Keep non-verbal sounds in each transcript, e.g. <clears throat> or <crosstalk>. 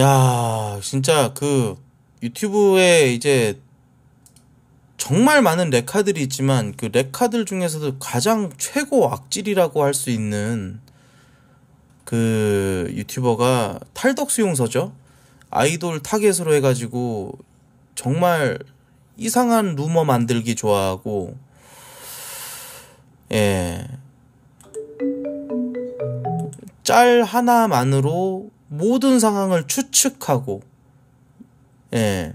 야, 진짜 그 유튜브에 이제 정말 많은 레카들이 있지만 그 레카들 중에서도 가장 최고 악질이라고 할 수 있는 그 유튜버가 탈덕수용서죠. 아이돌 타겟으로 해가지고 정말 이상한 루머 만들기 좋아하고 예짤 하나만으로 모든 상황을 추측하고 예.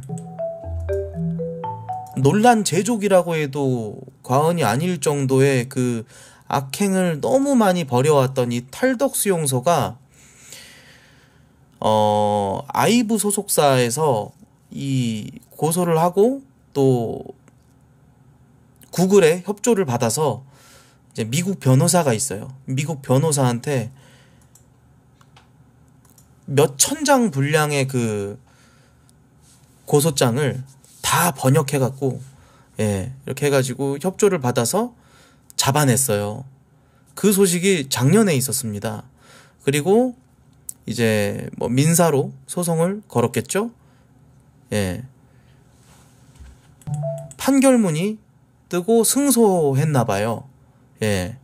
논란 제조기라고 해도 과언이 아닐 정도의 그 악행을 너무 많이 벌여왔던 이 탈덕수용소가 어 아이브 소속사에서 이 고소를 하고 또 구글의 협조를 받아서 이제 미국 변호사가 있어요. 미국 변호사한테 몇천장 분량의 그 고소장을 다 번역해 갖고 예, 이렇게 해 가지고 협조를 받아서 잡아냈어요. 그 소식이 작년에 있었습니다. 그리고 이제 뭐 민사로 소송을 걸었겠죠? 예. 판결문이 뜨고 승소했나 봐요. 예.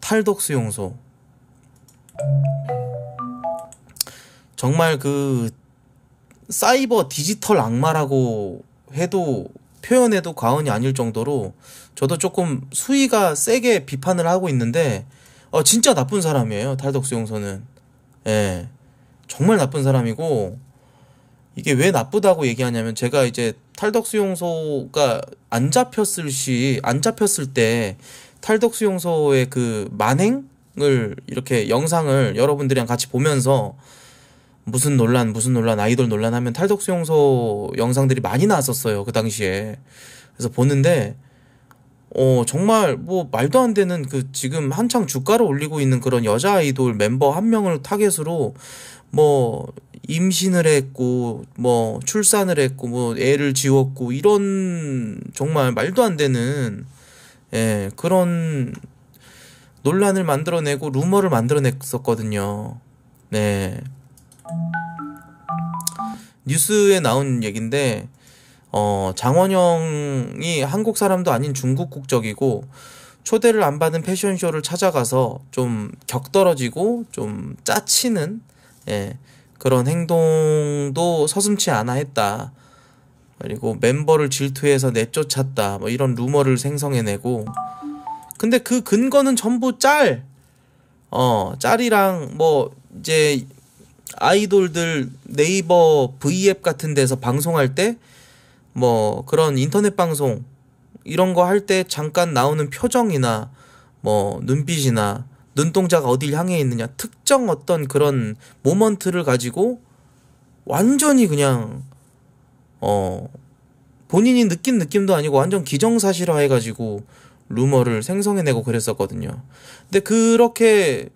탈덕수 용소. 정말 그 사이버 디지털 악마라고 해도 표현해도 과언이 아닐 정도로 저도 조금 수위가 세게 비판을 하고 있는데 어 진짜 나쁜 사람이에요 탈덕수 용서는 예 정말 나쁜 사람이고 이게 왜 나쁘다고 얘기하냐면 제가 이제 탈덕수용소가 안 잡혔을 시, 안 잡혔을 때 탈덕수용소의 그 만행을 이렇게 영상을 여러분들이랑 같이 보면서 무슨 논란, 무슨 논란, 아이돌 논란 하면 탈덕 수용소 영상들이 많이 나왔었어요. 그 당시에. 그래서 보는데, 어, 정말 뭐 말도 안 되는 그 지금 한창 주가를 올리고 있는 그런 여자 아이돌 멤버 한 명을 타겟으로 뭐 임신을 했고 뭐 출산을 했고 뭐 애를 지웠고 이런 정말 말도 안 되는 예, 그런 논란을 만들어내고 루머를 만들어냈었거든요. 네. 뉴스에 나온 얘긴데 어, 장원영이 한국 사람도 아닌 중국 국적이고 초대를 안 받은 패션쇼를 찾아가서 좀 격떨어지고 좀 짜치는 예, 그런 행동도 서슴치 않아 했다. 그리고 멤버를 질투해서 내쫓았다. 뭐 이런 루머를 생성해내고. 근데 그 근거는 전부 짤. 어, 짤이랑 뭐 이제 아이돌들 네이버 V앱 같은 데서 방송할 때 뭐 그런 인터넷 방송 이런 거 할 때 잠깐 나오는 표정이나 뭐 눈빛이나 눈동자가 어딜 향해 있느냐 특정 어떤 그런 모먼트를 가지고 완전히 그냥 어 본인이 느낀 느낌도 아니고 완전 기정사실화 해가지고 루머를 생성해내고 그랬었거든요. 근데 그렇게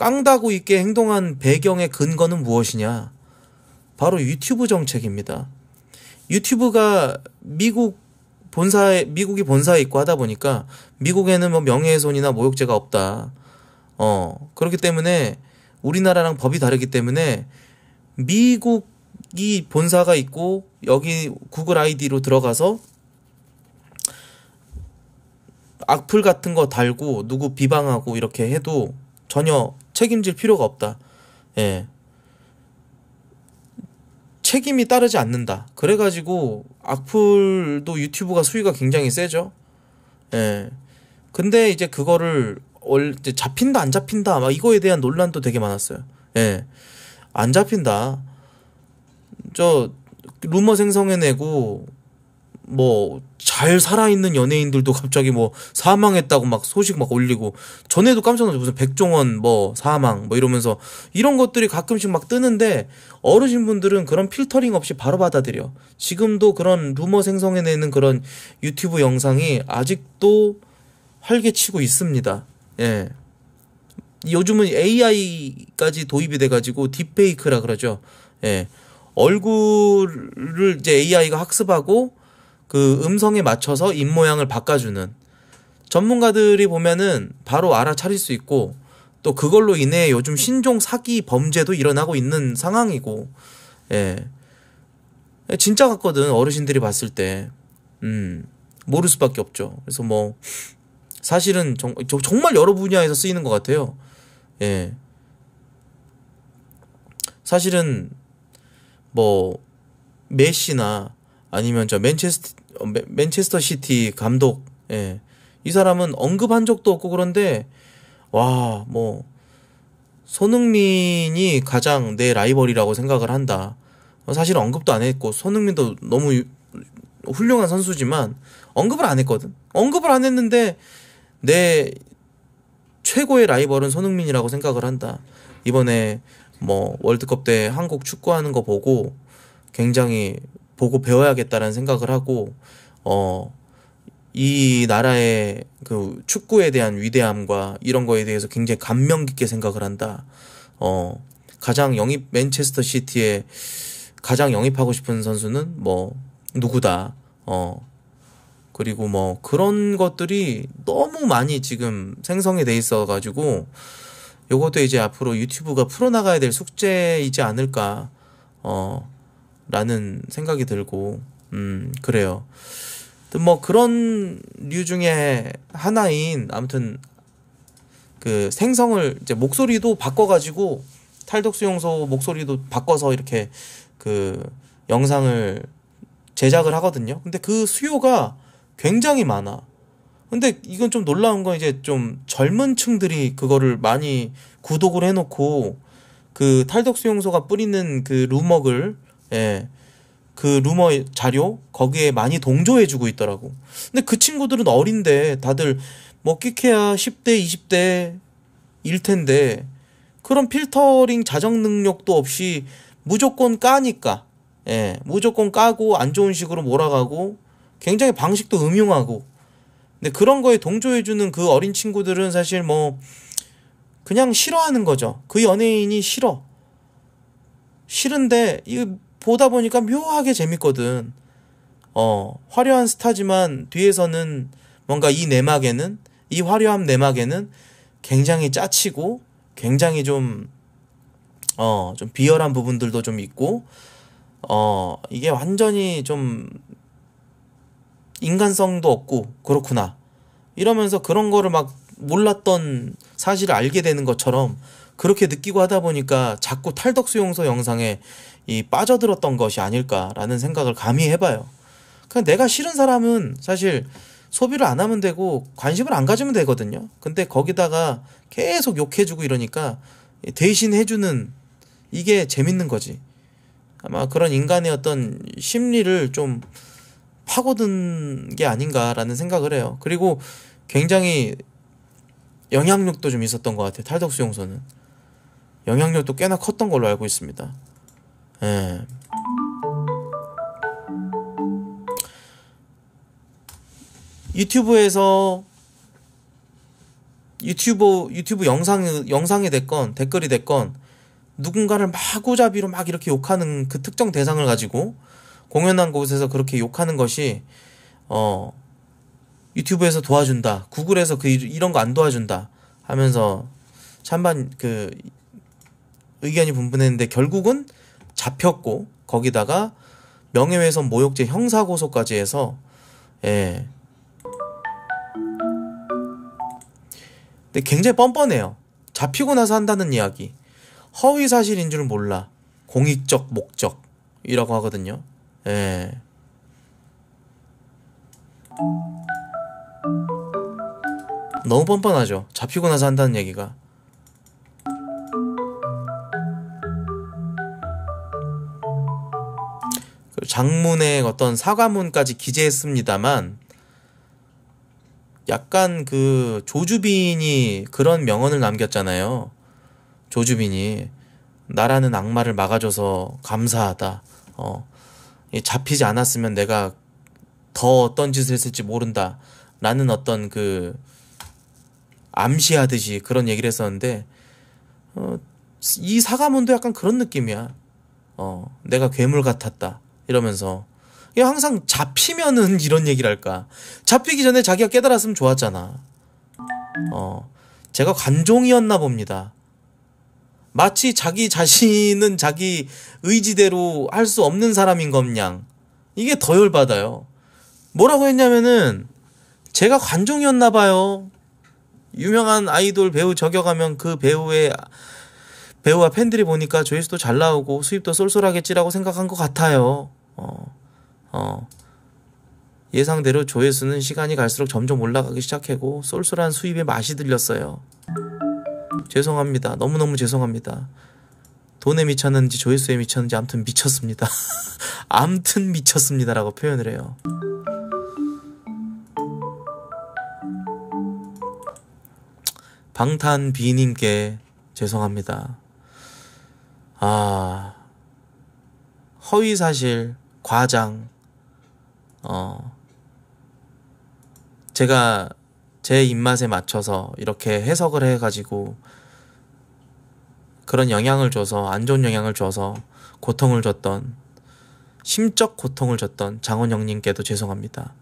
깡다구 있게 행동한 배경의 근거는 무엇이냐? 바로 유튜브 정책입니다. 유튜브가 미국 본사에 미국이 본사에 있고 하다 보니까 미국에는 뭐 명예훼손이나 모욕죄가 없다. 어 그렇기 때문에 우리나라랑 법이 다르기 때문에 미국이 본사가 있고 여기 구글 아이디로 들어가서 악플 같은 거 달고 누구 비방하고 이렇게 해도 전혀 책임질 필요가 없다. 예. 책임이 따르지 않는다. 그래가지고 악플도 유튜브가 수위가 굉장히 세죠. 예. 근데 이제 그거를 월, 이제 잡힌다 안 잡힌다 막 이거에 대한 논란도 되게 많았어요. 예. 안 잡힌다. 저 루머 생성해내고 뭐잘 살아있는 연예인들도 갑자기 뭐 사망했다고 막 소식 막 올리고 전에도 깜짝 놀랐어 무슨 백종원 뭐 사망 뭐 이러면서 이런 것들이 가끔씩 막 뜨는데 어르신분들은 그런 필터링 없이 바로 받아들여 지금도 그런 루머 생성해내는 그런 유튜브 영상이 아직도 활개치고 있습니다 예 요즘은 AI까지 도입이 돼가지고 딥페이크라 그러죠 예 얼굴을 이제 AI가 학습하고 그 음성에 맞춰서 입 모양을 바꿔주는 전문가들이 보면은 바로 알아차릴 수 있고 또 그걸로 인해 요즘 신종 사기 범죄도 일어나고 있는 상황이고 예, 예 진짜 같거든 어르신들이 봤을 때 음 모를 수밖에 없죠 그래서 뭐 사실은 정, 말 여러 분야에서 쓰이는 것 같아요 예 사실은 뭐 메시나 아니면 저 맨체스터 맨체스터 시티 감독 예. 이 사람은 언급한 적도 없고 그런데 와 뭐 손흥민이 가장 내 라이벌이라고 생각을 한다. 어, 사실 언급도 안 했고 손흥민도 너무 훌륭한 선수지만 언급을 안 했거든. 언급을 안 했는데 내 최고의 라이벌은 손흥민이라고 생각을 한다. 이번에 뭐 월드컵 때 한국 축구하는 거 보고 굉장히 보고 배워야겠다라는 생각을 하고 어, 이 나라의 그 축구에 대한 위대함과 이런 거에 대해서 굉장히 감명 깊게 생각을 한다. 어, 가장 영입 맨체스터 시티에 가장 영입하고 싶은 선수는 뭐 누구다. 어. 그리고 뭐 그런 것들이 너무 많이 지금 생성이 돼 있어 가지고 요것도 이제 앞으로 유튜브가 풀어 나가야 될 숙제이지 않을까. 어. 라는 생각이 들고, 음, 그래요. 뭐 그런 류 중에 하나인, 아무튼 그 생성을 이제 목소리도 바꿔가지고 탈독수용소 목소리도 바꿔서 이렇게 그 영상을 제작을 하거든요. 근데 그 수요가 굉장히 많아. 근데 이건 좀 놀라운 건 이제 좀 젊은 층들이 그거를 많이 구독을 해놓고 그 탈덕수용소가 뿌리는 그 루머글 예. 그 루머 자료 거기에 많이 동조해 주고 있더라고. 근데 그 친구들은 어린데 다들 먹기케야 10대, 20대 일 텐데 그런 필터링 자정 능력도 없이 무조건 까니까 예, 무조건 까고 안 좋은 식으로 몰아가고 굉장히 방식도 음흉하고 근데 그런 거에 동조해주는 그 어린 친구들은 사실 뭐 그냥 싫어하는 거죠. 그 연예인이 싫어. 싫은데 이 보다 보니까 묘하게 재밌거든. 어, 화려한 스타지만 뒤에서는 뭔가 이 내막에는 이 화려함 내막에는 굉장히 짜치고 굉장히 좀 어, 좀 비열한 부분들도 좀 있고 어, 이게 완전히 좀 인간성도 없고 그렇구나. 이러면서 그런 거를 막 몰랐던 사실을 알게 되는 것처럼 그렇게 느끼고 하다 보니까 자꾸 탈덕수용소 영상에 이 빠져들었던 것이 아닐까라는 생각을 감히 해봐요. 그냥 내가 싫은 사람은 사실 소비를 안 하면 되고 관심을 안 가지면 되거든요. 근데 거기다가 계속 욕해주고 이러니까 대신 해주는 이게 재밌는 거지. 아마 그런 인간의 어떤 심리를 좀 파고든 게 아닌가라는 생각을 해요. 그리고 굉장히 영향력도 좀 있었던 것 같아요. 탈덕수용소는. 영향력도 꽤나 컸던 걸로 알고 있습니다. 예. 유튜브에서 유튜브 유튜브 영상 영상이 됐건 댓글이 됐건 누군가를 마구잡이로 막 이렇게 욕하는 그 특정 대상을 가지고 공연한 곳에서 그렇게 욕하는 것이 어 유튜브에서 도와준다 구글에서 그 이런 거 안 도와준다 하면서 찬반 그 의견이 분분했는데 결국은 잡혔고 거기다가 명예훼손 모욕죄 형사 고소까지 해서 예. 근데 굉장히 뻔뻔해요. 잡히고 나서 한다는 이야기. 허위 사실인 줄 몰라. 공익적 목적이라고 하거든요. 예. 너무 뻔뻔하죠. 잡히고 나서 한다는 얘기가. 장문의 어떤 사과문까지 기재했습니다만 약간 그 조주빈이 그런 명언을 남겼잖아요. 조주빈이 나라는 악마를 막아줘서 감사하다. 어, 잡히지 않았으면 내가 더 어떤 짓을 했을지 모른다. 라는 어떤 그 암시하듯이 그런 얘기를 했었는데 어, 이 사과문도 약간 그런 느낌이야. 어, 내가 괴물 같았다. 이러면서 항상 잡히면은 <laughs> 이런 얘기를할까 잡히기 전에 자기가 깨달았으면 좋았잖아 어 제가 관종이었나 봅니다 마치 자기 자신은 자기 의지대로 할 수 없는 사람인 겁냥 이게 더 열받아요 뭐라고 했냐면은 제가 관종이었나 봐요 유명한 아이돌 배우 저격하면 그 배우의 배우와 팬들이 보니까 조회수도 잘 나오고 수입도 쏠쏠하겠지라고 생각한 것 같아요. 어, 어. 예상대로 조회수는 시간이 갈수록 점점 올라가기 시작했고 쏠쏠한 수입의 맛이 들렸어요. 죄송합니다. 너무너무 죄송합니다. 돈에 미쳤는지 조회수에 미쳤는지 암튼 미쳤습니다. <laughs> 암튼 미쳤습니다라고 표현을 해요. 방탄 비님께 죄송합니다. 아 허위 사실, 과장, 어, 제가 제 입맛에 맞춰서 이렇게 해석을 해가지고 그런 영향을 줘서 안 좋은 영향을 줘서 고통을 줬던 심적 고통을 줬던 장원영님께도 죄송합니다.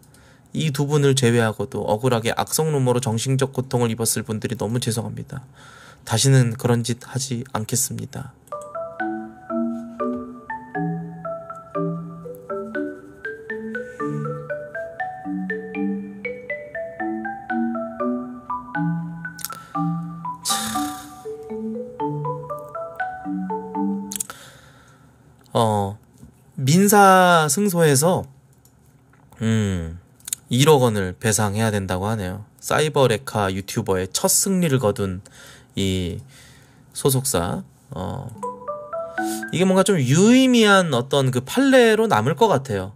이 두 분을 제외하고도 억울하게 악성루머로 정신적 고통을 입었을 분들이 너무 죄송합니다. 다시는 그런 짓 하지 않겠습니다. 민사 승소에서 음 1억 원을 배상해야 된다고 하네요. 사이버레카 유튜버의 첫 승리를 거둔 이 소속사 어 이게 뭔가 좀 유의미한 어떤 그 판례로 남을 것 같아요.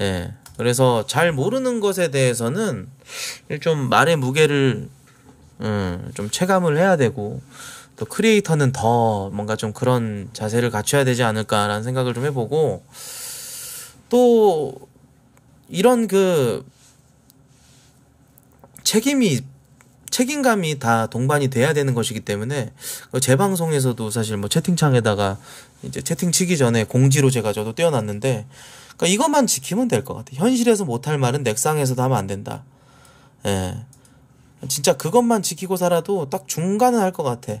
예. 그래서 잘 모르는 것에 대해서는 좀 말의 무게를 음, 좀 체감을 해야 되고 또 크리에이터는 더 뭔가 좀 그런 자세를 갖춰야 되지 않을까라는 생각을 좀 해보고 또 이런 그 책임이 책임감이 다 동반이 돼야 되는 것이기 때문에 재 방송에서도 사실 뭐 채팅창에다가 이제 채팅 치기 전에 공지로 제가 저도 떼어놨는데 그러니까 이것만 지키면 될 것 같아요. 현실에서 못할 말은 넥상에서도 하면 안 된다. 예. 진짜 그것만 지키고 살아도 딱 중간은 할 것 같아.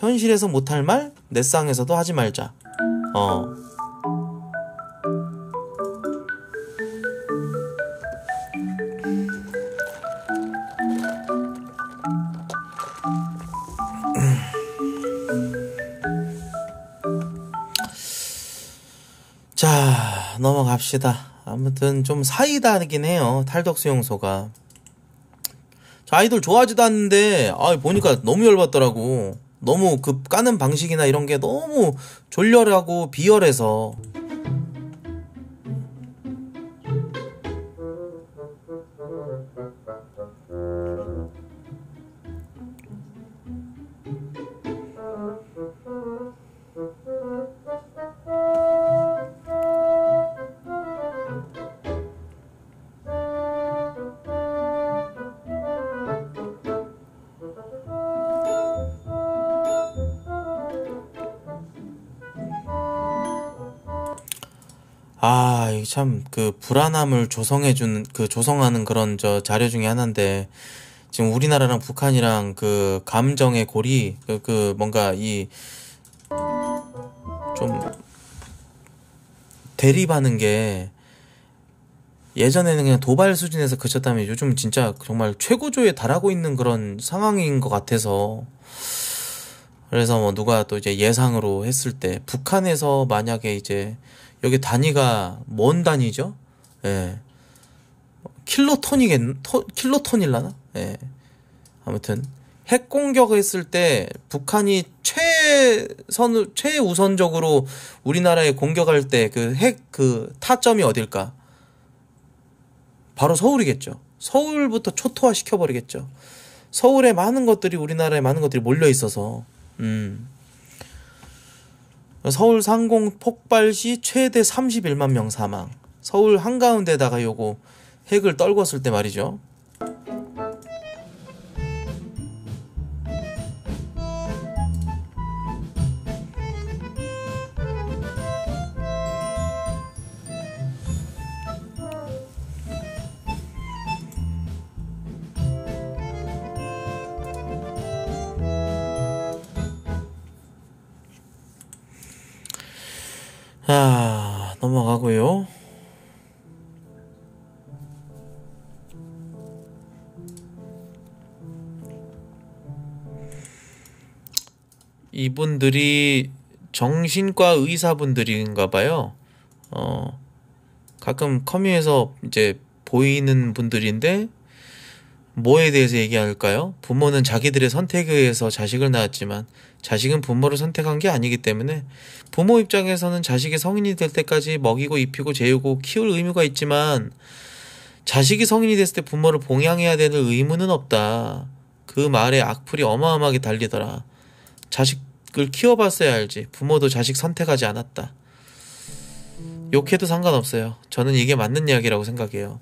현실에서 못할 말, 내 쌍에서도 하지 말자. 어. <clears throat> 자, 넘어갑시다. 아무튼 좀 사이다긴 해요. 탈덕 수용소가. 아이돌 좋아하지도 않는데 아 보니까 너무 열받더라고. 너무 그 까는 방식이나 이런 게 너무 졸렬하고 비열해서 참그 불안함을 조성해 주는 그 조성하는 그런 저 자료 중에 하나인데 지금 우리나라랑 북한이랑 그 감정의 고리 그, 그 뭔가 이 좀 대립하는 게 예전에는 그냥 도발 수준에서 그쳤다면 요즘 진짜 정말 최고조에 달하고 있는 그런 상황인 것 같아서 그래서 뭐 누가 또 이제 예상으로 했을 때 북한에서 만약에 이제 여기 단위가 뭔 단위죠? 예. 킬로톤이겠, 토, 킬로톤이라나 예. 아무튼, 핵 공격을 했을 때 북한이 최선, 최우선적으로 우리나라에 공격할 때 그 핵, 그 타점이 어딜까? 바로 서울이겠죠. 서울부터 초토화 시켜버리겠죠. 서울에 많은 것들이 우리나라에 많은 것들이 몰려 있어서, 음. 서울 상공 폭발 시 최대 31만 명 사망. 서울 한가운데다가 요거 핵을 떨궜을 때 말이죠. 정하고요. 이분들이 정신과 의사분들인가 봐요. 어, 가끔 커뮤에서 이제 보이는 분들인데 뭐에 대해서 얘기할까요? 부모는 자기들의 선택에 의해서 자식을 낳았지만 자식은 부모를 선택한 게 아니기 때문에 부모 입장에서는 자식이 성인이 될 때까지 먹이고 입히고 재우고 키울 의무가 있지만 자식이 성인이 됐을 때 부모를 봉양해야 되는 의무는 없다. 그 말에 악플이 어마어마하게 달리더라. 자식을 키워봤어야 알지. 부모도 자식 선택하지 않았다. 욕해도 상관없어요. 저는 이게 맞는 이야기라고 생각해요.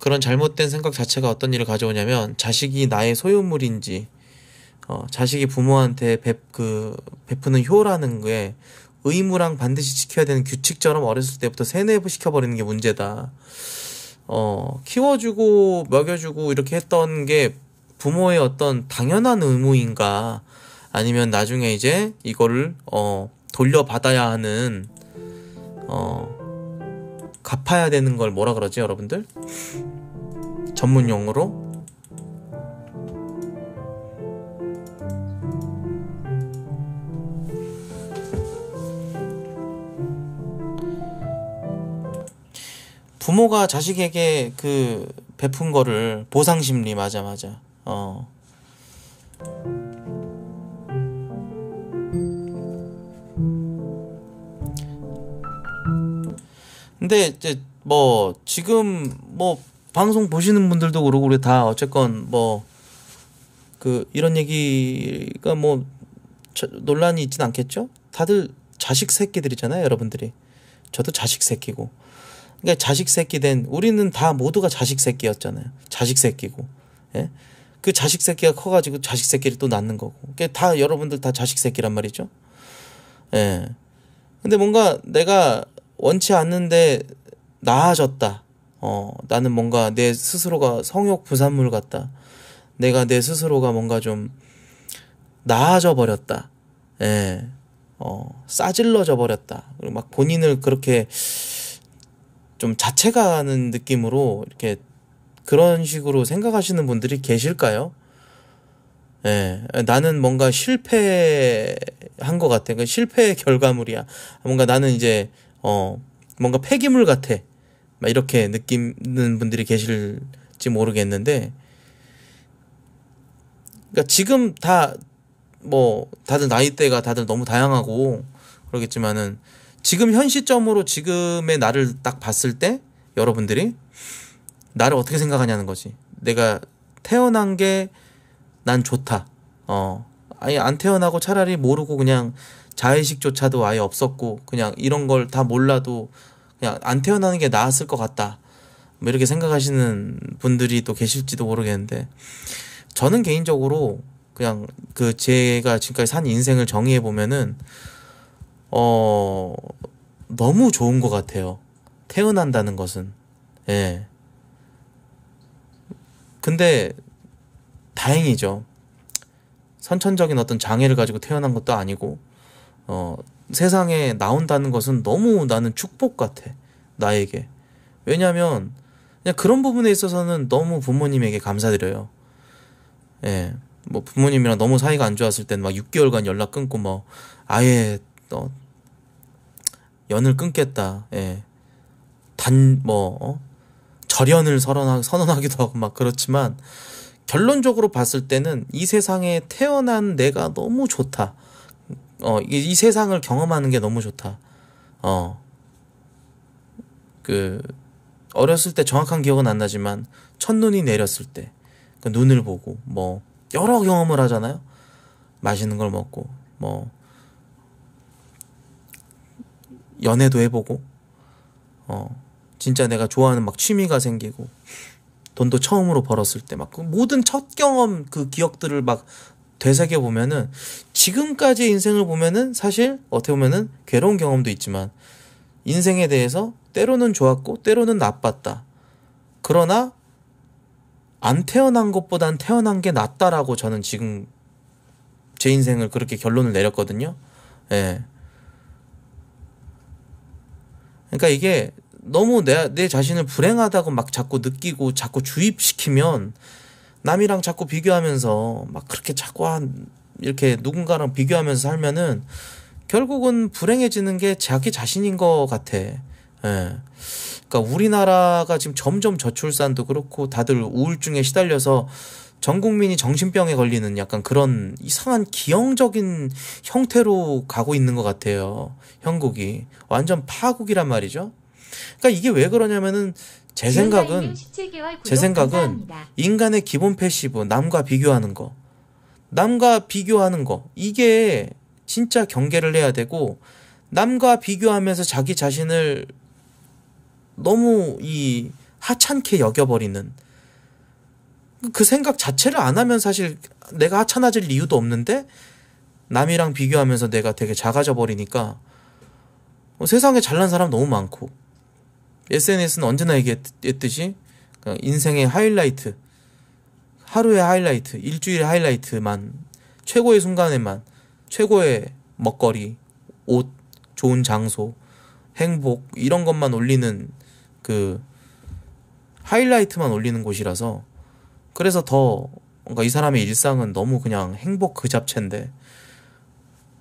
그런 잘못된 생각 자체가 어떤 일을 가져오냐면 자식이 나의 소유물인지 어, 자식이 부모한테 베, 그, 베푸는 효라는 게 의무랑 반드시 지켜야 되는 규칙처럼 어렸을 때부터 세뇌시켜버리는 게 문제다. 어, 키워주고, 먹여주고, 이렇게 했던 게 부모의 어떤 당연한 의무인가, 아니면 나중에 이제 이거를, 어, 돌려받아야 하는, 어, 갚아야 되는 걸 뭐라 그러지 여러분들? 전문 용어로 부모가 자식에게 그 베푼 거를 보상 심리 맞아 맞아 어 근데 이제 뭐 지금 뭐 방송 보시는 분들도 그러고 우리 다 어쨌건 뭐 그 이런 얘기가 뭐 저, 논란이 있진 않겠죠? 다들 자식 새끼들이잖아요, 여러분들이. 저도 자식 새끼고. 그러니까 자식 새끼 된 우리는 다 모두가 자식 새끼였잖아요. 자식 새끼고. 예? 그 자식 새끼가 커 가지고 자식 새끼를 또 낳는 거고. 그게다 여러분들 다 자식 새끼란 말이죠. 예. 근데 뭔가 내가 원치 않는데 나아졌다. 어, 나는 뭔가 내 스스로가 성욕 부산물 같다. 내가 내 스스로가 뭔가 좀 나아져 버렸다. 예. 어, 싸질러져 버렸다. 그리고 막 본인을 그렇게 좀 자책하는 느낌으로 이렇게 그런 식으로 생각하시는 분들이 계실까요? 예, 나는 뭔가 실패한 것 같아. 그 실패의 결과물이야. 뭔가 나는 이제 어 뭔가 폐기물 같아 막 이렇게 느끼는 분들이 계실지 모르겠는데 그러니까 지금 다 뭐 다들 나이대가 다들 너무 다양하고 그러겠지만은 지금 현 시점으로 지금의 나를 딱 봤을 때 여러분들이 나를 어떻게 생각하냐는 거지 내가 태어난 게 난 좋다 어 아예 안 태어나고 차라리 모르고 그냥 자의식조차도 아예 없었고 그냥 이런 걸 다 몰라도 그냥 안 태어나는 게 나았을 것 같다. 뭐 이렇게 생각하시는 분들이 또 계실지도 모르겠는데 저는 개인적으로 그냥 그 제가 지금까지 산 인생을 정의해 보면은 어 너무 좋은 것 같아요. 태어난다는 것은 예. 근데 다행이죠. 선천적인 어떤 장애를 가지고 태어난 것도 아니고 어, 세상에 나온다는 것은 너무 나는 축복 같아. 나에게. 왜냐면, 그냥 그런 부분에 있어서는 너무 부모님에게 감사드려요. 예. 뭐 부모님이랑 너무 사이가 안 좋았을 때는 막 6개월간 연락 끊고 뭐 아예 어 연을 끊겠다. 예. 단뭐 어? 절연을 선언하, 선언하기도 하고 막 그렇지만 결론적으로 봤을 때는 이 세상에 태어난 내가 너무 좋다. 어, 이, 이 세상을 경험하는 게 너무 좋다. 어, 그, 어렸을 때 정확한 기억은 안 나지만, 첫눈이 내렸을 때, 그 눈을 보고, 뭐, 여러 경험을 하잖아요? 맛있는 걸 먹고, 뭐, 연애도 해보고, 어, 진짜 내가 좋아하는 막 취미가 생기고, 돈도 처음으로 벌었을 때, 막, 그 모든 첫 경험 그 기억들을 막 되새겨 보면은 지금까지 인생을 보면은 사실 어떻게 보면은 괴로운 경험도 있지만 인생에 대해서 때로는 좋았고 때로는 나빴다. 그러나 안 태어난 것보단 태어난 게 낫다라고 저는 지금 제 인생을 그렇게 결론을 내렸거든요. 예. 그러니까 이게 너무 내, 내 자신을 불행하다고 막 자꾸 느끼고 자꾸 주입시키면 남이랑 자꾸 비교하면서 막 그렇게 자꾸 한 이렇게 누군가랑 비교하면서 살면은 결국은 불행해지는 게 자기 자신인 것 같아. 예. 그러니까 우리나라가 지금 점점 저출산도 그렇고 다들 우울증에 시달려서 전 국민이 정신병에 걸리는 약간 그런 이상한 기형적인 형태로 가고 있는 것 같아요. 형국이 완전 파국이란 말이죠. 그러니까 이게 왜 그러냐면은 제 생각은 제 생각은 인간의 기본 패시브 남과 비교하는 거 남과 비교하는 거 이게 진짜 경계를 해야 되고 남과 비교하면서 자기 자신을 너무 이 하찮게 여겨버리는 그 생각 자체를 안 하면 사실 내가 하찮아질 이유도 없는데 남이랑 비교하면서 내가 되게 작아져 버리니까 어, 세상에 잘난 사람 너무 많고 SNS는 언제나 얘기했듯이 인생의 하이라이트, 하루의 하이라이트, 일주일의 하이라이트만, 최고의 순간에만, 최고의 먹거리, 옷, 좋은 장소, 행복, 이런 것만 올리는 그 하이라이트만 올리는 곳이라서 그래서 더 뭔가 이 사람의 일상은 너무 그냥 행복 그 잡채인데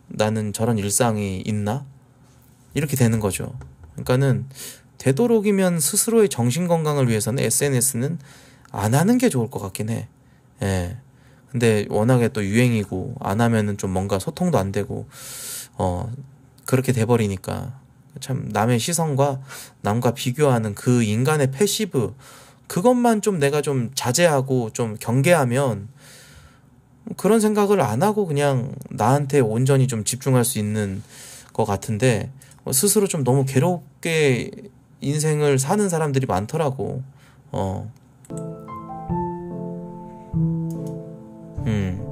나는 저런 일상이 있나? 이렇게 되는 거죠. 그러니까는 되도록이면 스스로의 정신 건강을 위해서는 SNS는 안 하는 게 좋을 것 같긴 해. 예. 근데 워낙에 또 유행이고 안 하면은 좀 뭔가 소통도 안 되고 어 그렇게 돼 버리니까 참 남의 시선과 남과 비교하는 그 인간의 패시브 그것만 좀 내가 좀 자제하고 좀 경계하면 뭐 그런 생각을 안 하고 그냥 나한테 온전히 좀 집중할 수 있는 것 같은데 어, 스스로 좀 너무 괴롭게 인생을 사는 사람들이 많더라고. 어. 음.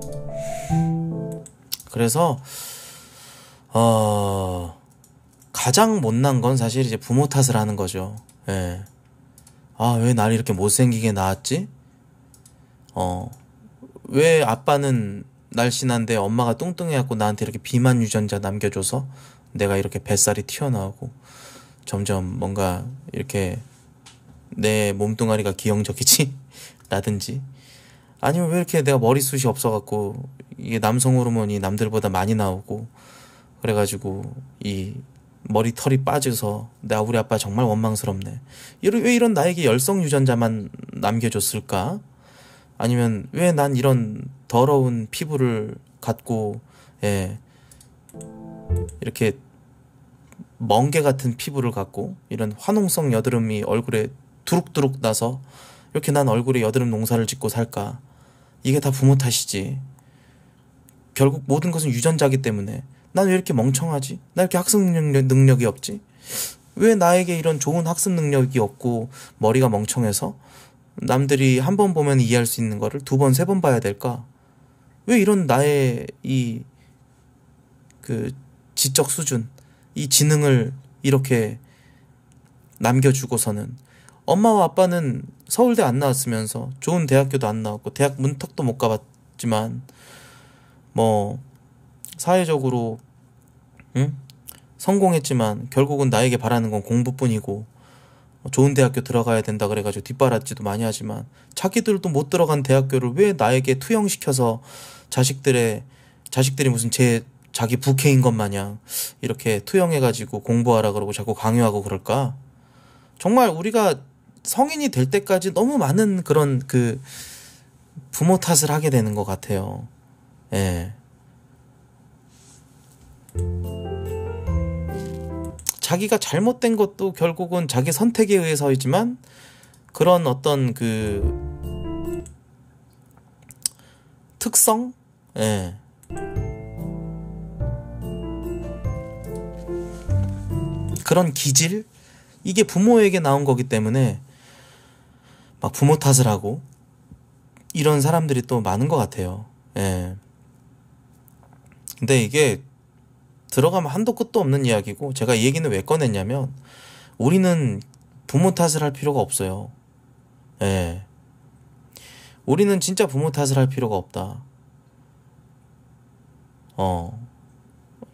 그래서 어 가장 못난 건 사실 이제 부모 탓을 하는 거죠. 예. 아, 왜 날 이렇게 못생기게 낳았지? 어. 왜 아빠는 날씬한데 엄마가 뚱뚱해갖고 나한테 이렇게 비만 유전자 남겨줘서 내가 이렇게 뱃살이 튀어나오고 점점 뭔가 이렇게 내 몸뚱아리가 기형적이지? <laughs> 라든지 아니면 왜 이렇게 내가 머리숱이 없어갖고 이게 남성 호르몬이 남들보다 많이 나오고 그래가지고 이 머리털이 빠져서 내 우리 아빠 정말 원망스럽네. 이런 왜 이런 나에게 열성 유전자만 남겨줬을까? 아니면 왜 난 이런 더러운 피부를 갖고 예 이렇게 멍게 같은 피부를 갖고 이런 화농성 여드름이 얼굴에 두룩두룩 나서 이렇게 난 얼굴에 여드름 농사를 짓고 살까? 이게 다 부모 탓이지. 결국 모든 것은 유전자기 때문에 난 왜 이렇게 멍청하지? 나 이렇게 학습 능력, 능력이 없지? 왜 나에게 이런 좋은 학습 능력이 없고 머리가 멍청해서 남들이 한 번 보면 이해할 수 있는 거를 두 번, 세 번 봐야 될까? 왜 이런 나의 이 그 지적 수준 이 지능을 이렇게 남겨주고서는 엄마와 아빠는 서울대 안 나왔으면서 좋은 대학교도 안 나왔고 대학 문턱도 못 가봤지만 뭐 사회적으로 응? 성공했지만 결국은 나에게 바라는 건 공부뿐이고 뭐 좋은 대학교 들어가야 된다 그래가지고 뒷바라지도 많이 하지만 자기들도 못 들어간 대학교를 왜 나에게 투영시켜서 자식들의 자식들이 무슨 제 자기 부캐인 것 마냥 이렇게 투영해가지고 공부하라 그러고 자꾸 강요하고 그럴까? 정말 우리가 성인이 될 때까지 너무 많은 그런 그 부모 탓을 하게 되는 것 같아요. 예. 자기가 잘못된 것도 결국은 자기 선택에 의해서이지만 그런 어떤 그 특성? 예. 그런 기질 이게 부모에게 나온 거기 때문에 막 부모 탓을 하고 이런 사람들이 또 많은 것 같아요. 예. 근데 이게 들어가면 한도 끝도 없는 이야기고 제가 이 얘기는 왜 꺼냈냐면 우리는 부모 탓을 할 필요가 없어요. 예. 우리는 진짜 부모 탓을 할 필요가 없다. 어.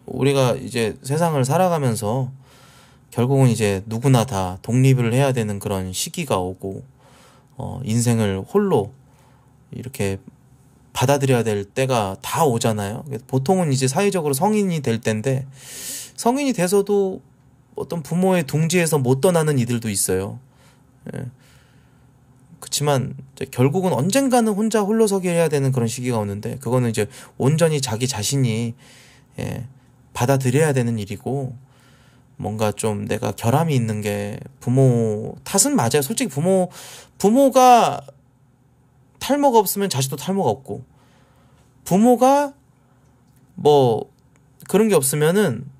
우리가 이제 세상을 살아가면서 결국은 이제 누구나 다 독립을 해야 되는 그런 시기가 오고 어, 인생을 홀로 이렇게 받아들여야 될 때가 다 오잖아요. 보통은 이제 사회적으로 성인이 될 때인데 성인이 돼서도 어떤 부모의 둥지에서 못 떠나는 이들도 있어요. 예. 그렇지만 결국은 언젠가는 혼자 홀로 서게 해야 되는 그런 시기가 오는데 그거는 이제 온전히 자기 자신이 예, 받아들여야 되는 일이고 뭔가 좀 내가 결함이 있는 게 부모 탓은 맞아요. 솔직히 부모 부모가 탈모가 없으면 자식도 탈모가 없고 부모가 뭐 그런 게 없으면은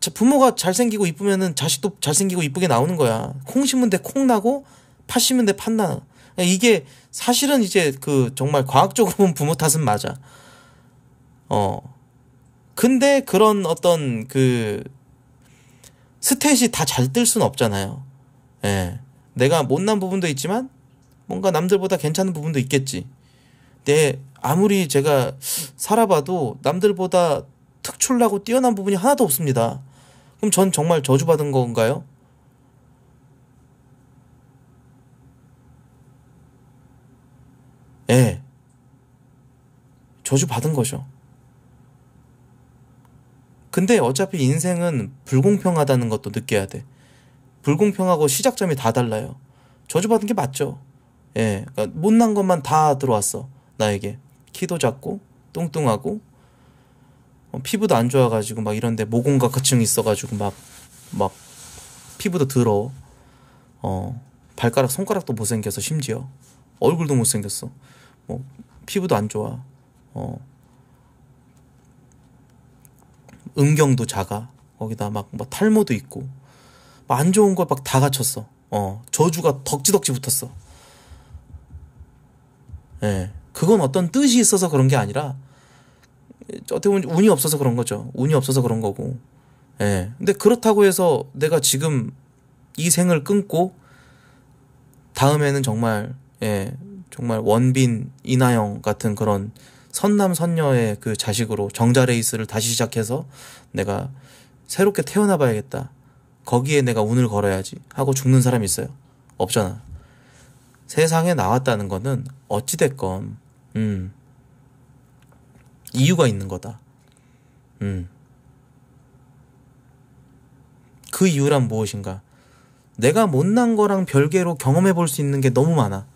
자, 부모가 잘생기고 이쁘면은 자식도 잘생기고 이쁘게 나오는 거야. 콩 심은 데 콩 나고 팥 심은 데 팥 나. 그러니까 이게 사실은 이제 그 정말 과학적으로 보면 부모 탓은 맞아. 어. 근데 그런 어떤 그 스탯이 다 잘 뜰 수는 없잖아요. 예. 내가 못난 부분도 있지만 뭔가 남들보다 괜찮은 부분도 있겠지. 내 아무리 제가 살아봐도 남들보다 특출나고 뛰어난 부분이 하나도 없습니다. 그럼 전 정말 저주받은 건가요? 예. 저주받은 거죠. 근데 어차피 인생은 불공평하다는 것도 느껴야 돼. 불공평하고 시작점이 다 달라요. 저주받은 게 맞죠. 예. 그러니까 못난 것만 다 들어왔어. 나에게. 키도 작고, 뚱뚱하고, 어, 피부도 안 좋아가지고, 막 이런데 모공각화이 있어가지고, 막, 막, 피부도 더러워. 어, 발가락, 손가락도 못생겨서 심지어. 얼굴도 못생겼어. 뭐, 피부도 안 좋아. 어, 음경도 작아. 거기다 막, 막 뭐 탈모도 있고. 막안 좋은 걸 막 다 갖췄어. 어, 저주가 덕지덕지 붙었어. 예. 그건 어떤 뜻이 있어서 그런 게 아니라, 어떻게 보면 운이 없어서 그런 거죠. 운이 없어서 그런 거고. 예. 근데 그렇다고 해서 내가 지금 이 생을 끊고, 다음에는 정말, 예, 정말 원빈, 이나영 같은 그런 선남 선녀의 그 자식으로 정자 레이스를 다시 시작해서 내가 새롭게 태어나 봐야겠다. 거기에 내가 운을 걸어야지 하고 죽는 사람이 있어요. 없잖아. 세상에 나왔다는 거는 어찌됐건, 음, 이유가 있는 거다. 음. 그 이유란 무엇인가? 내가 못난 거랑 별개로 경험해 볼 수 있는 게 너무 많아.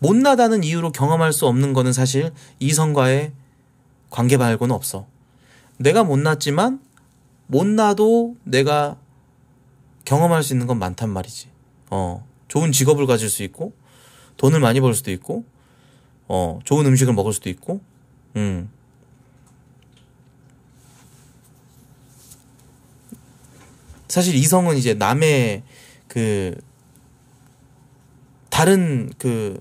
못나다는 이유로 경험할 수 없는 거는 사실 이성과의 관계 말고는 없어. 내가 못났지만 못나도 내가 경험할 수 있는 건 많단 말이지. 어, 좋은 직업을 가질 수 있고, 돈을 많이 벌 수도 있고, 어, 좋은 음식을 먹을 수도 있고, 음. 사실 이성은 이제 남의 그 다른 그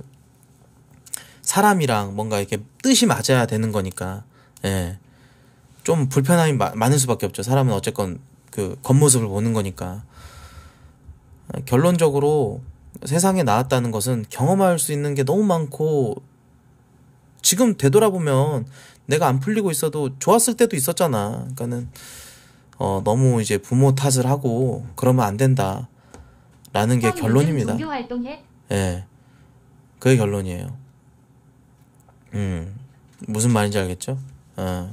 사람이랑 뭔가 이렇게 뜻이 맞아야 되는 거니까 예. 좀 불편함이 마, 많을 수밖에 없죠. 사람은 어쨌건 그 겉모습을 보는 거니까. 결론적으로 세상에 나왔다는 것은 경험할 수 있는 게 너무 많고 지금 되돌아보면 내가 안 풀리고 있어도 좋았을 때도 있었잖아. 그러니까는 어 너무 이제 부모 탓을 하고 그러면 안 된다. 라는 게 결론입니다. 예. 그게 결론이에요. 음, 무슨 말인지 알겠죠? 아.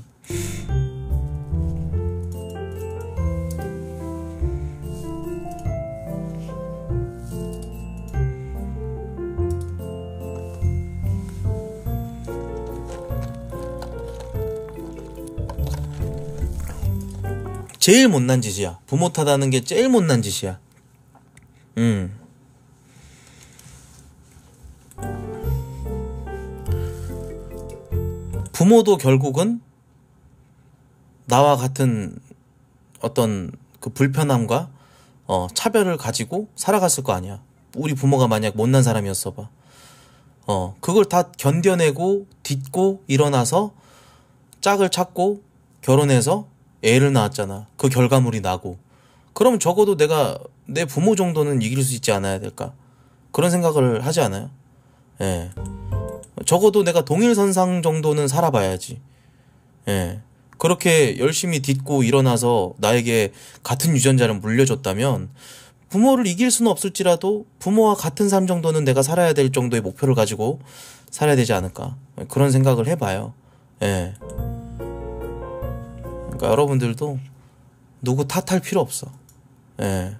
제일 못난 짓이야. 부모 탓하는 게 제일 못난 짓이야. 음. 부모도 결국은 나와 같은 어떤 그 불편함과 어, 차별을 가지고 살아갔을 거 아니야. 우리 부모가 만약 못난 사람이었어 봐. 어, 그걸 다 견뎌내고 딛고 일어나서 짝을 찾고 결혼해서 애를 낳았잖아. 그 결과물이 나고. 그럼 적어도 내가 내 부모 정도는 이길 수 있지 않아야 될까? 그런 생각을 하지 않아요? 예. 적어도 내가 동일선상 정도는 살아봐야지. 예. 그렇게 열심히 딛고 일어나서 나에게 같은 유전자를 물려줬다면 부모를 이길 수는 없을지라도 부모와 같은 삶 정도는 내가 살아야 될 정도의 목표를 가지고 살아야 되지 않을까. 그런 생각을 해봐요. 예. 그러니까 여러분들도 누구 탓할 필요 없어. 예.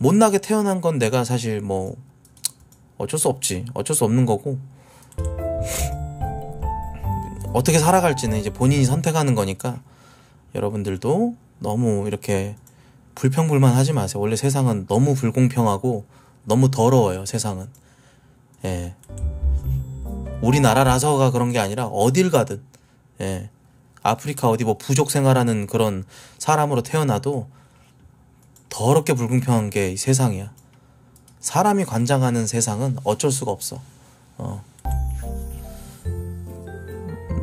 못나게 태어난 건 내가 사실 뭐 어쩔 수 없지. 어쩔 수 없는 거고. 어떻게 살아갈지는 이제 본인이 선택하는 거니까 여러분들도 너무 이렇게 불평불만 하지 마세요. 원래 세상은 너무 불공평하고 너무 더러워요, 세상은. 예. 우리나라라서가 그런 게 아니라 어딜 가든, 예. 아프리카 어디 뭐 부족 생활하는 그런 사람으로 태어나도 더럽게 불공평한 게 이 세상이야. 사람이 관장하는 세상은 어쩔 수가 없어. 어.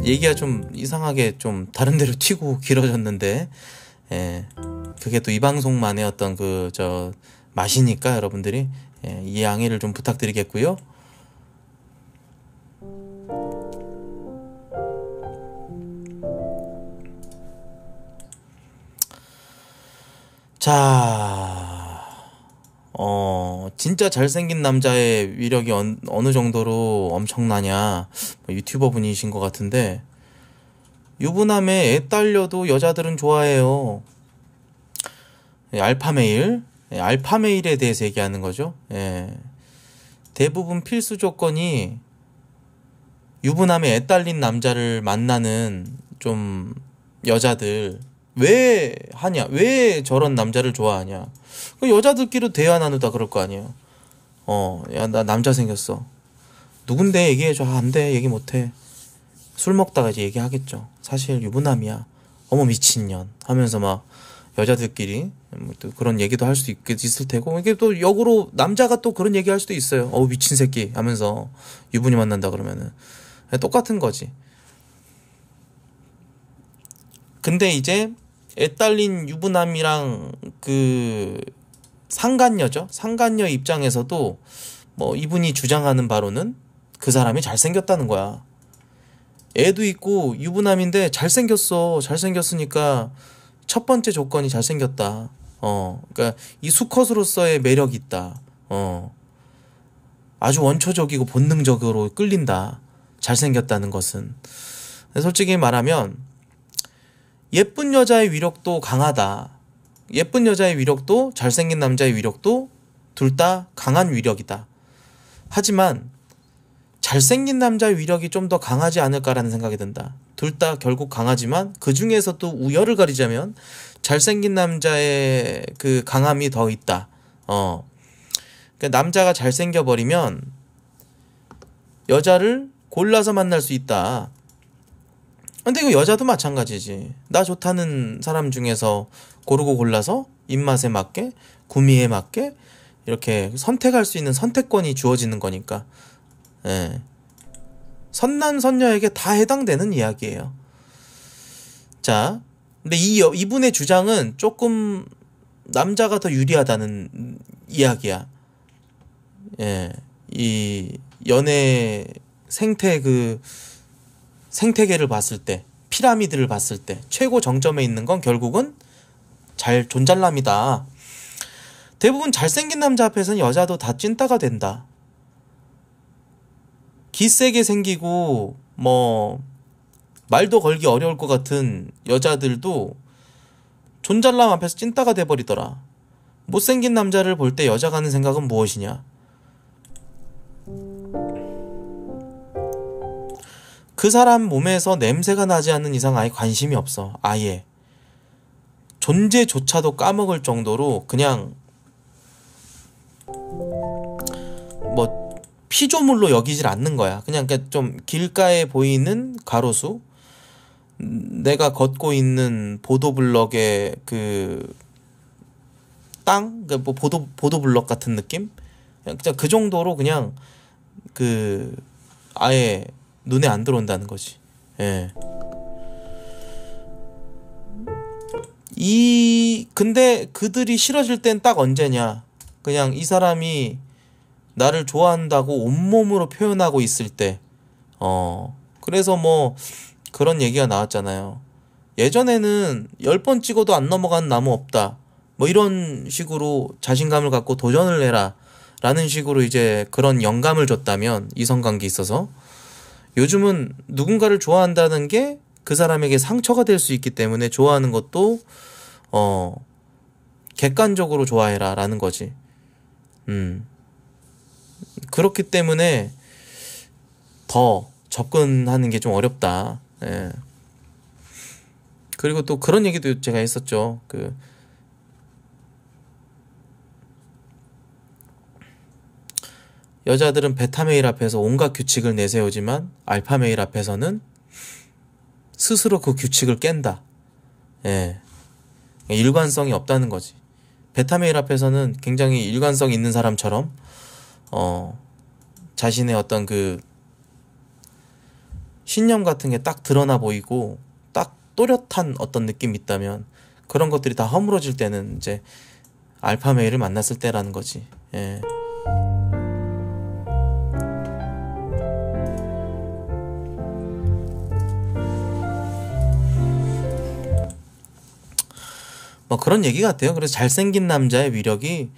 얘기가 좀 이상하게 좀 다른 데로 튀고 길어졌는데, 예. 그게 또 이 방송만의 어떤 그, 저, 맛이니까 여러분들이, 예. 이 양해를 좀 부탁드리겠고요. 자, 어, 진짜 잘생긴 남자의 위력이 어, 느 정도로 엄청나냐 뭐 유튜버 분이신 것 같은데 유부남의 애 딸려도 여자들은 좋아해요. 예, 알파메일 예, 알파메일에 대해서 얘기하는 거죠. 예. 대부분 필수 조건이 유부남의 애 딸린 남자를 만나는 좀 여자들 왜 하냐? 왜 저런 남자를 좋아하냐? 그 여자들끼리 대화 나누다 그럴 거 아니에요. 어, 야, 나 남자 생겼어. 누군데 얘기해줘. 아, 안 돼. 얘기 못 해. 술 먹다가 이제 얘기하겠죠. 사실 유부남이야. 어머, 미친년. 하면서 막 여자들끼리 뭐 또 그런 얘기도 할 수 있겠 있을 테고 이게 또 역으로 남자가 또 그런 얘기 할 수도 있어요. 어 미친 새끼 하면서 유부녀 만난다 그러면은 똑같은 거지. 근데 이제 애딸린 유부남이랑 그 상간녀죠. 상간녀 입장에서도 뭐 이분이 주장하는 바로는 그 사람이 잘생겼다는 거야. 애도 있고 유부남인데 잘생겼어. 잘생겼으니까 첫 번째 조건이 잘생겼다. 어. 그니까이 수컷으로서의 매력이 있다. 어. 아주 원초적이고 본능적으로 끌린다. 잘생겼다는 것은. 솔직히 말하면 예쁜 여자의 위력도 강하다. 예쁜 여자의 위력도 잘생긴 남자의 위력도 둘 다 강한 위력이다. 하지만 잘생긴 남자의 위력이 좀 더 강하지 않을까라는 생각이 든다. 둘 다 결국 강하지만 그 중에서도 우열을 가리자면 잘생긴 남자의 그 강함이 더 있다. 어. 그러니까 남자가 잘생겨 버리면 여자를 골라서 만날 수 있다. 근데 이거 여자도 마찬가지지. 나 좋다는 사람 중에서 고르고 골라서 입맛에 맞게, 구미에 맞게 이렇게 선택할 수 있는 선택권이 주어지는 거니까. 예. 선남 선녀에게 다 해당되는 이야기예요. 자, 근데 이 이분의 주장은 조금 남자가 더 유리하다는 이야기야. 예. 이 연애 생태 그 생태계를 봤을 때 피라미드를 봤을 때 최고 정점에 있는 건 결국은 잘 존잘남이다. 대부분 잘생긴 남자 앞에서는 여자도 다 찐따가 된다. 기세게 생기고 뭐 말도 걸기 어려울 것 같은 여자들도 존잘남 앞에서 찐따가 돼버리더라. 못생긴 남자를 볼 때 여자가 하는 생각은 무엇이냐? 그 사람 몸에서 냄새가 나지 않는 이상 아예 관심이 없어. 아예. 존재조차도 까먹을 정도로 그냥 뭐 피조물로 여기질 않는 거야. 그냥 그러니까 좀 길가에 보이는 가로수, 내가 걷고 있는 보도블럭의 그 땅, 그뭐 그러니까 보도 보도블럭 같은 느낌. 그냥 그 정도로 그냥 그 아예 눈에 안 들어온다는 거지. 예. 이 근데 그들이 싫어질 땐 딱 언제냐? 그냥 이 사람이 나를 좋아한다고 온몸으로 표현하고 있을 때. 어. 그래서 뭐 그런 얘기가 나왔잖아요. 예전에는 열 번 찍어도 안 넘어가는 나무 없다. 뭐 이런 식으로 자신감을 갖고 도전을 해라. 라는 식으로 이제 그런 영감을 줬다면 이성관계 있어서 요즘은 누군가를 좋아한다는 게 그 사람에게 상처가 될 수 있기 때문에 좋아하는 것도 어 객관적으로 좋아해라라는 거지. 음. 그렇기 때문에 더 접근하는 게 좀 어렵다. 예. 그리고 또 그런 얘기도 제가 했었죠. 그 여자들은 베타 메일 앞에서 온갖 규칙을 내세우지만 알파 메일 앞에서는 스스로 그 규칙을 깬다. 예. 그러니까 일관성이 없다는 거지. 베타 메일 앞에서는 굉장히 일관성 있는 사람처럼 어 자신의 어떤 그 신념 같은 게 딱 드러나 보이고 딱 또렷한 어떤 느낌이 있다면 그런 것들이 다 허물어질 때는 이제 알파 메일을 만났을 때라는 거지. 예. 뭐 그런 얘기 같아요. 그래서 잘생긴 남자의 위력이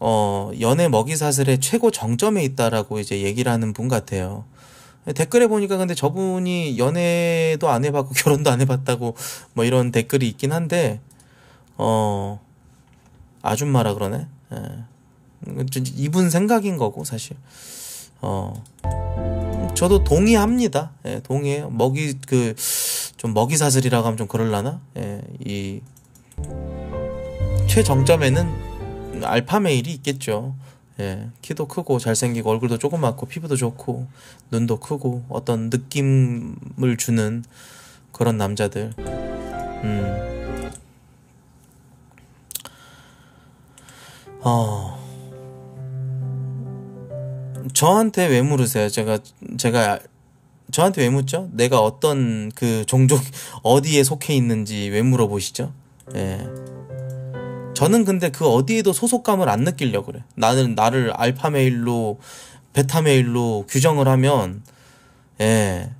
어, 연애 먹이 사슬의 최고 정점에 있다라고 이제 얘기를 하는 분 같아요. 댓글에 보니까 근데 저분이 연애도 안 해봤고 <laughs> 결혼도 안 해봤다고 뭐 이런 댓글이 있긴 한데 어 아줌마라 그러네. 예. 이분 생각인 거고 사실. 어 저도 동의합니다. 예, 동의해 먹이 그 좀 먹이 사슬이라고 하면 좀 그럴라나? 예, 이 최정점에는 알파 메일이 있겠죠. 예, 키도 크고 잘생기고 얼굴도 조그맣고 피부도 좋고 눈도 크고 어떤 느낌을 주는 그런 남자들. 음. 어. 저한테 왜 물으세요? 제가 제가 저한테 왜 묻죠? 내가 어떤 그 종족 <laughs> 어디에 속해 있는지 왜 물어보시죠? 예. 저는 근데 그 어디에도 소속감을 안 느끼려 고 그래. 나는 나를 알파 메일로 베타 메일로 규정을 하면 예.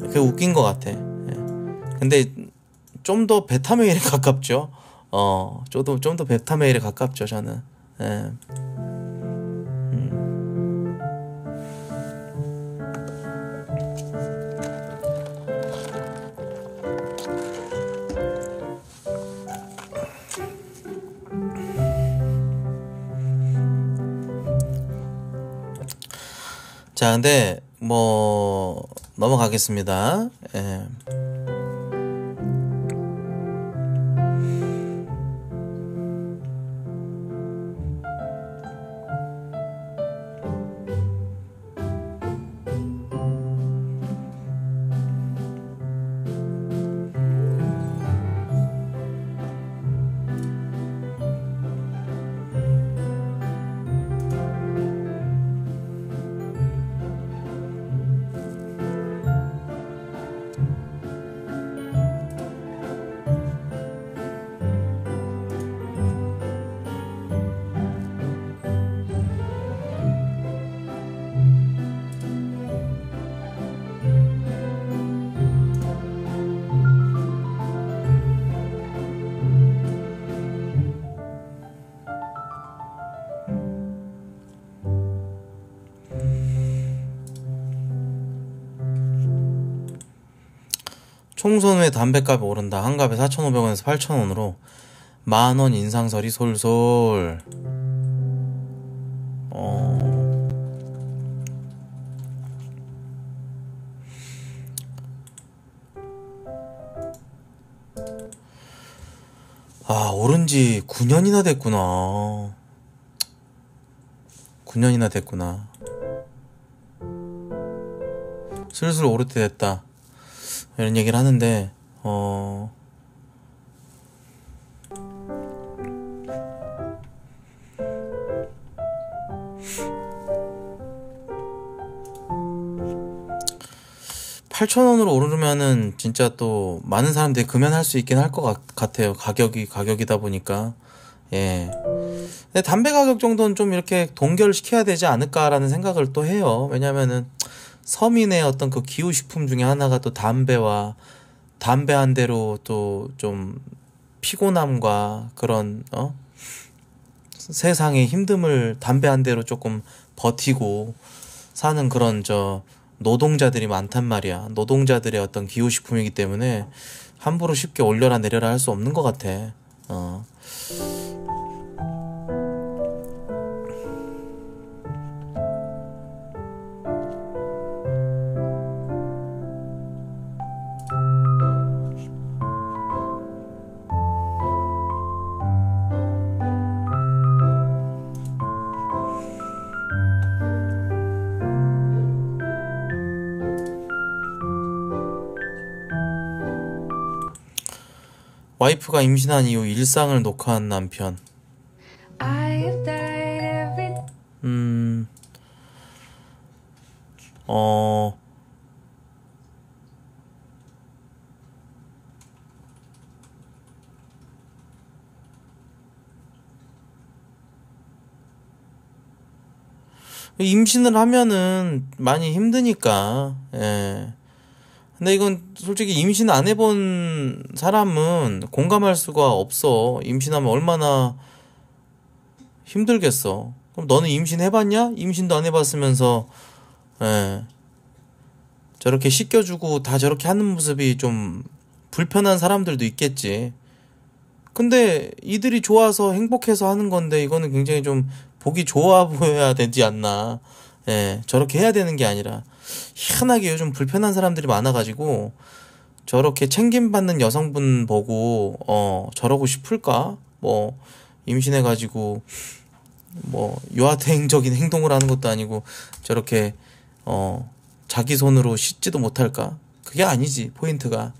그게 웃긴 것 같아. 예. 근데 좀 더 베타 메일에 <laughs> 가깝죠. 어, 저도 좀더 베타 메일에 가깝죠, 저는. 예. 자, 근데 뭐 넘어가겠습니다. 예. 송선우의 담배값이 오른다. 한 갑에 4,500원에서 8,000원으로 만원 인상설이 솔솔. 어... 아, 오른 지 9년이나 됐구나. 9년이나 됐구나. 슬슬 오를 때 됐다. 이런 얘기를 하는데 어8 0 0 0 원으로 오르면은 진짜 또 많은 사람들이 금연할 수 있긴 할 것 같아요. 가격이 가격이다 보니까 예. 근데 담배 가격 정도는 좀 이렇게 동결시켜야 되지 않을까라는 생각을 또 해요. 왜냐면은 서민의 어떤 그 기호식품 중에 하나가 또 담배와 담배 한 대로 또 좀 피곤함과 그런 어 세상의 힘듦을 담배 한 대로 조금 버티고 사는 그런 저 노동자들이 많단 말이야. 노동자들의 어떤 기호식품이기 때문에 함부로 쉽게 올려라 내려라 할 수 없는 것 같아. 어. 와이프가 임신한 이후 일상을 녹화한 남편. 음, 어, 임신을 하면은 많이 힘드니까, 예. 근데 이건 솔직히 임신 안 해본 사람은 공감할 수가 없어. 임신하면 얼마나 힘들겠어. 그럼 너는 임신 해봤냐? 임신도 안 해봤으면서, 에, 예. 저렇게 씻겨주고 다 저렇게 하는 모습이 좀 불편한 사람들도 있겠지. 근데 이들이 좋아서 행복해서 하는 건데 이거는 굉장히 좀 보기 좋아 보여야 되지 않나. 예, 저렇게 해야 되는 게 아니라 희한하게 요즘 불편한 사람들이 많아가지고 저렇게 챙김받는 여성분 보고 어 저러고 싶을까 뭐 임신해가지고 뭐유아대행적인 <laughs> 행동을 하는 것도 아니고 저렇게 어 자기 손으로 씻지도 못할까 그게 아니지 포인트가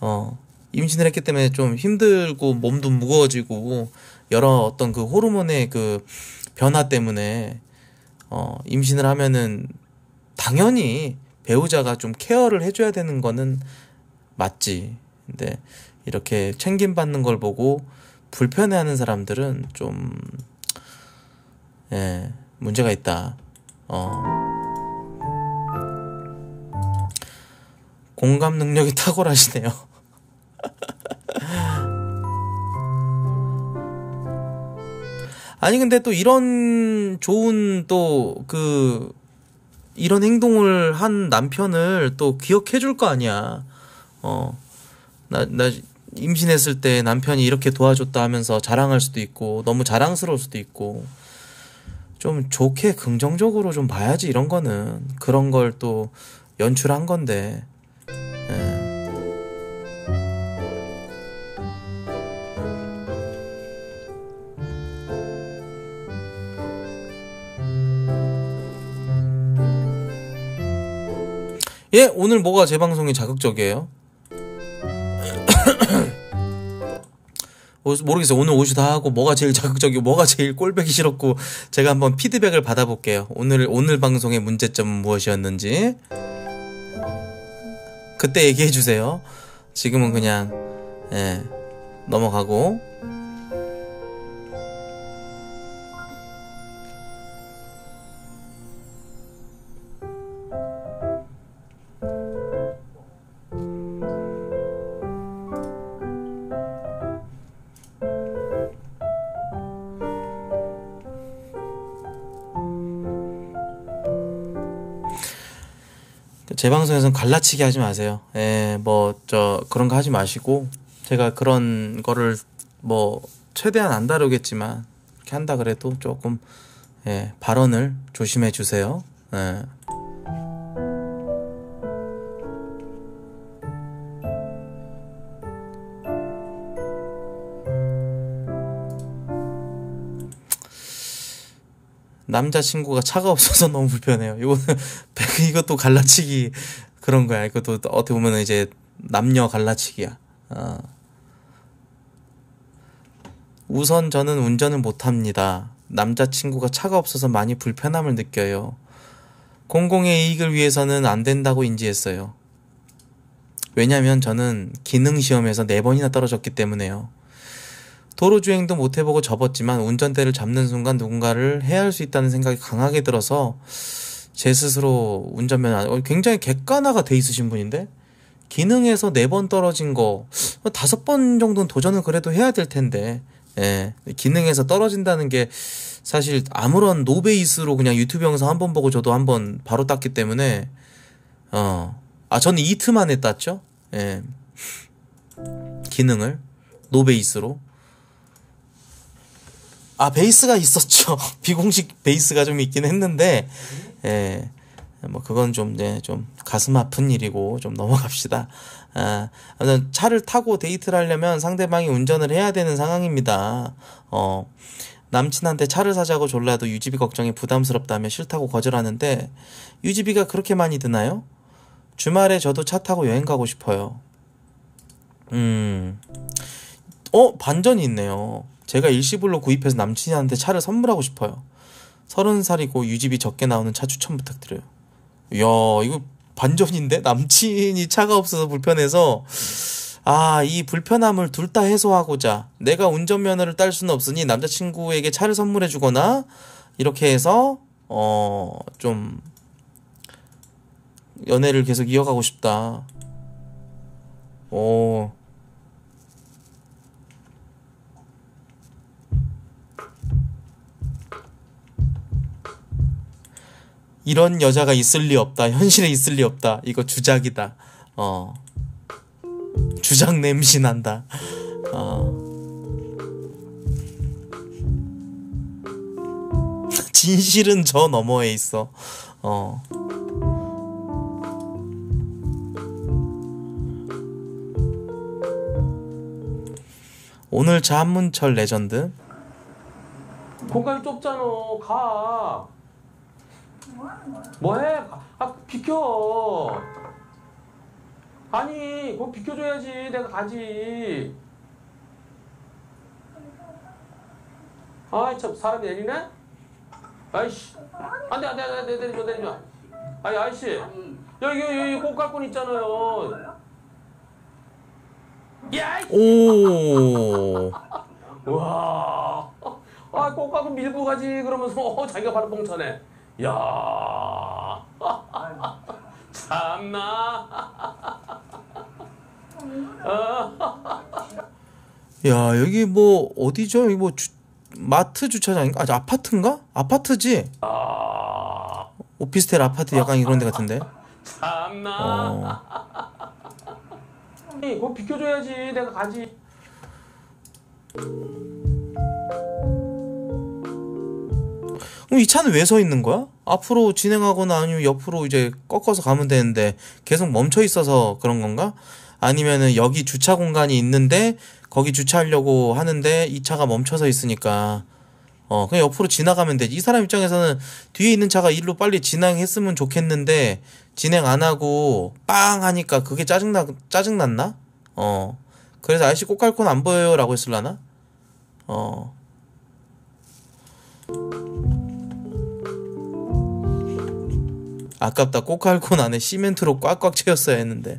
어 임신을 했기 때문에 좀 힘들고 몸도 무거워지고 여러 어떤 그 호르몬의 그 변화 때문에 어, 임신을 하면은 당연히 배우자가 좀 케어를 해줘야 되는 거는 맞지. 근데 이렇게 챙김 받는 걸 보고 불편해하는 사람들은 좀, 예, 문제가 있다. 어. 공감 능력이 <laughs> 탁월하시네요. <laughs> 아니 근데 또 이런 좋은 또 그 이런 행동을 한 남편을 또 기억해 줄 거 아니야. 어. 나 나 임신했을 때 남편이 이렇게 도와줬다 하면서 자랑할 수도 있고 너무 자랑스러울 수도 있고 좀 좋게 긍정적으로 좀 봐야지 이런 거는 그런 걸 또 연출한 건데 네. 예, 오늘 뭐가 재방송이 자극적이에요? <coughs> 모르겠어요. 오늘 오시다 하고 뭐가 제일 자극적이고 뭐가 제일 꼴뵈기 싫었고 제가 한번 피드백을 받아볼게요. 오늘 오늘 방송의 문제점은 무엇이었는지 그때 얘기해 주세요. 지금은 그냥 예, 넘어가고 제 방송에서는 갈라치기 하지 마세요. 예, 뭐, 저, 그런 거 하지 마시고, 제가 그런 거를 뭐, 최대한 안 다루겠지만, 이렇게 한다 그래도 조금, 예, 발언을 조심해 주세요. 예. 남자친구가 차가 없어서 <laughs> 너무 불편해요. 이거는 <laughs> 이것도 갈라치기 그런 거야. 이것도 어떻게 보면 이제 남녀 갈라치기야. 어. 우선 저는 운전을 못합니다. 남자친구가 차가 없어서 많이 불편함을 느껴요. 공공의 이익을 위해서는 안 된다고 인지했어요. 왜냐면 저는 기능시험에서 네번이나 떨어졌기 때문에요. 도로 주행도 못 해보고 접었지만 운전대를 잡는 순간 누군가를 해야 할 수 있다는 생각이 강하게 들어서 제 스스로 운전면 허 어, 굉장히 객관화가 돼 있으신 분인데 기능에서 네 번 떨어진 거 뭐 다섯 번 정도는 도전을 그래도 해야 될 텐데 예, 기능에서 떨어진다는 게 사실 아무런 노베이스로 그냥 유튜브 영상 한 번 보고 저도 한번 바로 땄기 때문에 어, 아 저는 이틀 만에 땄죠. 예, 기능을 노베이스로 아 베이스가 있었죠. <laughs> 비공식 베이스가 좀 있긴 했는데 예. 뭐 그건 좀이 네, 좀 가슴 아픈 일이고 좀 넘어갑시다. 아, 차를 타고 데이트를 하려면 상대방이 운전을 해야 되는 상황입니다. 어. 남친한테 차를 사자고 졸라도 유지비 걱정이 부담스럽다며 싫다고 거절하는데 유지비가 그렇게 많이 드나요? 주말에 저도 차 타고 여행 가고 싶어요. 음. 어, 반전이 있네요. 제가 일시불로 구입해서 남친한테 차를 선물하고 싶어요. 서른 살이고 유지비 적게 나오는 차 추천 부탁드려요. 이야 이거 반전인데 남친이 차가 없어서 불편해서 아 이 불편함을 둘 다 해소하고자 내가 운전면허를 딸 수는 없으니 남자친구에게 차를 선물해주거나 이렇게 해서 어 좀 연애를 계속 이어가고 싶다. 오 이런 여자가 있을 리 없다. 현실에 있을 리 없다. 이거 주작이다. 어. 주작 냄새 난다. 어. 진실은 저 너머에 있어. 어. 오늘 자문철 한 레전드. 공간이 좁잖아. 가. 뭐해? 아 비켜. 아니 그거 비켜줘야지 내가 가지. 아이 참 사람이 내리네? 아이씨. 안 돼 안 돼 안돼 내리줘 내리줘. 아이 아이씨. 여기 여기 꽃갈콘 있잖아요. 야이씨. 오. 와. 아 꽃갈콘 밀고 가지 그러면서 어, 자기가 바로 뻥쳐네. 야 <laughs> 참나 야 여기 뭐 어디죠? 여기 뭐 마트 주차장인가? 아 아파트인가? 아파트지? 아. 오피스텔 아파트 약간 이런 데 같은데. 참나. 어. 그거 비켜줘야지 내가 가지. 그럼 이 차는 왜 서 있는 거야? 앞으로 진행하거나 아니면 옆으로 이제 꺾어서 가면 되는데 계속 멈춰 있어서 그런 건가? 아니면은 여기 주차 공간이 있는데 거기 주차하려고 하는데 이 차가 멈춰서 있으니까 어 그냥 옆으로 지나가면 되지 이 사람 입장에서는 뒤에 있는 차가 일로 빨리 진행했으면 좋겠는데 진행 안 하고 빵 하니까 그게 짜증나 짜증났나 어 그래서 아저씨 꼭갈콘안 보여요라고 했을라나 어 아깝다 꼬깔고 안에 시멘트로 꽉꽉 채웠어야 했는데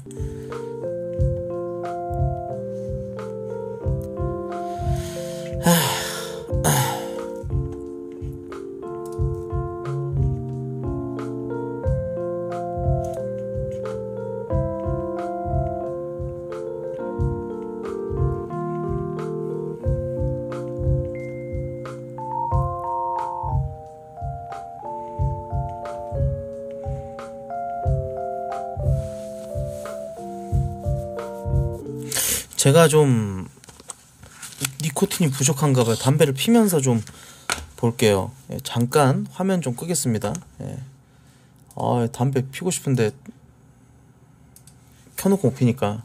제가 좀 니코틴이 부족한가 봐요. 담배를 피면서 좀 볼게요. 예, 잠깐 화면 좀 끄겠습니다. 예. 아, 담배 피고 싶은데 켜놓고 못 피니까.